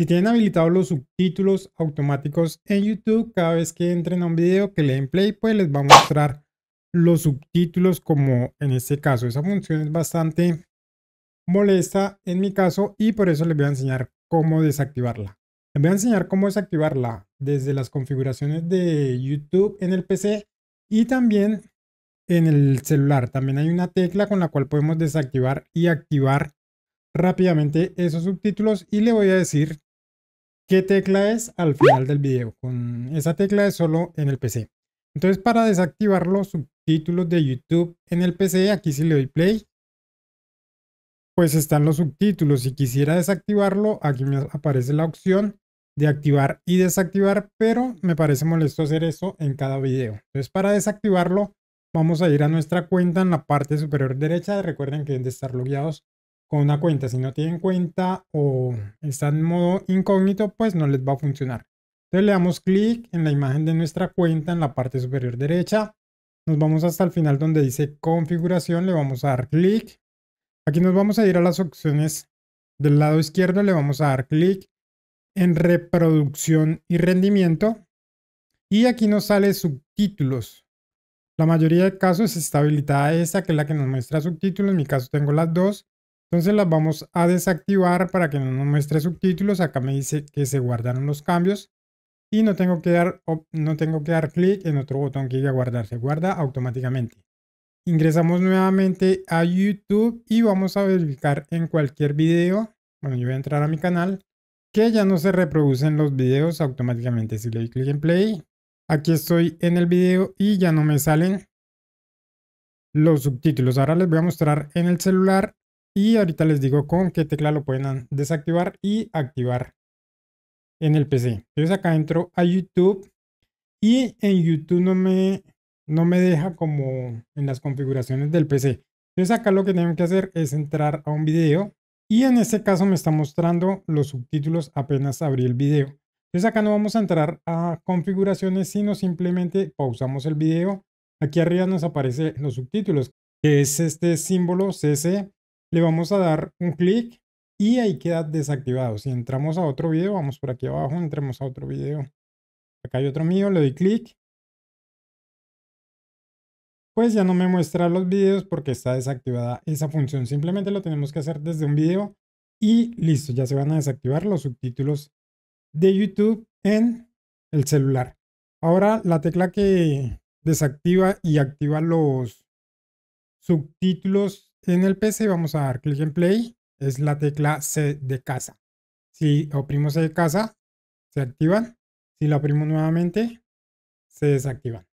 Si tienen habilitados los subtítulos automáticos en YouTube, cada vez que entren a un video que le den play, pues les va a mostrar los subtítulos como en este caso. Esa función es bastante molesta en mi caso y por eso les voy a enseñar cómo desactivarla. Les voy a enseñar cómo desactivarla desde las configuraciones de YouTube en el PC y también en el celular. También hay una tecla con la cual podemos desactivar y activar rápidamente esos subtítulos y le voy a decir qué tecla es al final del video. Con esa tecla es solo en el PC. Entonces para desactivar los subtítulos de YouTube en el PC, aquí si le doy play, pues están los subtítulos. Si quisiera desactivarlo, aquí me aparece la opción de activar y desactivar, pero me parece molesto hacer eso en cada video. Entonces para desactivarlo, vamos a ir a nuestra cuenta en la parte superior derecha. Recuerden que deben estar logueados con una cuenta. Si no tienen cuenta o están en modo incógnito, pues no les va a funcionar. Entonces le damos clic en la imagen de nuestra cuenta en la parte superior derecha. Nos vamos hasta el final donde dice configuración, le vamos a dar clic. Aquí nos vamos a ir a las opciones del lado izquierdo, le vamos a dar clic en reproducción y rendimiento. Y aquí nos sale subtítulos. La mayoría de casos está habilitada esta, que es la que nos muestra subtítulos. En mi caso tengo las dos. Entonces las vamos a desactivar para que no nos muestre subtítulos. Acá me dice que se guardaron los cambios y no tengo que dar, no tengo que dar clic en otro botón que diga guardar. Se guarda automáticamente. Ingresamos nuevamente a YouTube y vamos a verificar en cualquier video. Bueno, yo voy a entrar a mi canal que ya no se reproducen los videos automáticamente. Si le doy clic en play, aquí estoy en el video y ya no me salen los subtítulos. Ahora les voy a mostrar en el celular y ahorita les digo con qué tecla lo pueden desactivar y activar en el PC. Entonces acá entro a YouTube y en YouTube no me, no me deja como en las configuraciones del PC. Entonces acá lo que tengo que hacer es entrar a un video y en este caso me está mostrando los subtítulos apenas abrí el video. Entonces acá no vamos a entrar a configuraciones, sino simplemente pausamos el video. Aquí arriba nos aparece los subtítulos, que es este símbolo CC le vamos a dar un clic y ahí queda desactivado. Si entramos a otro video, vamos por aquí abajo, entremos a otro video. Acá hay otro mío, le doy clic. Pues ya no me muestra los videos porque está desactivada esa función. Simplemente lo tenemos que hacer desde un video y listo, ya se van a desactivar los subtítulos de YouTube en el celular. Ahora la tecla que desactiva y activa los subtítulos en el PC vamos a dar clic en play, es la tecla C de casa. Si oprimo C de casa, se activan. Si la oprimo nuevamente, se desactivan.